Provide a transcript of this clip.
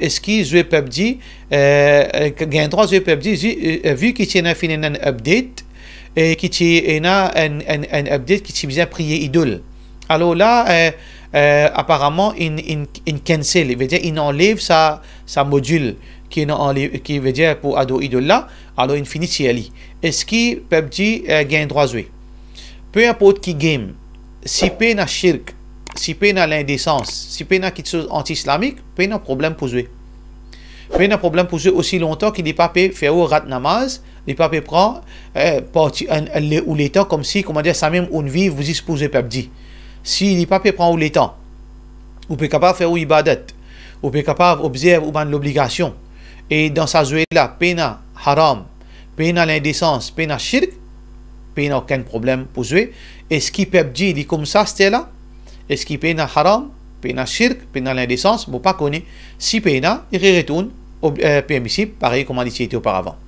Est-ce ski zwe pebdi e, e, gen droit zwe pebdi e, vu ki tena fini un update et ki un un un update qui ti bien prier idole alors là apparemment une une in cancel veut dire il enlève sa sa module qui enlève qui veut dire pour ado idole là alors il finit ali ski pebdi gen droit zwe peu importe qui game si pe na shirk si peine à l'indécence, si peine à quelque chose anti-islamique, peine problème posé. Peine un problème posé aussi longtemps qu'il n'est pas fait faire rat namaz, il n'est pas fait prendre euh, ou l'État comme si, comment dire, ça même une vie vous exposez Si dit. Si n'est pas fait prendre ou l'État, ou peut pas faire ou ibadat, ou peut pas observer ou ban l'obligation, et dans sa zone là, pena haram, pena l'indécence, pena shirk, pena aucun problème posé. Et ce qui peut dit, il est comme ça, c'était là. Est-ce qu'il pena haram, pena shirk, pena l'indécence, bon pas connu. Si pena, il retourne au euh, pareil comme on a dit auparavant.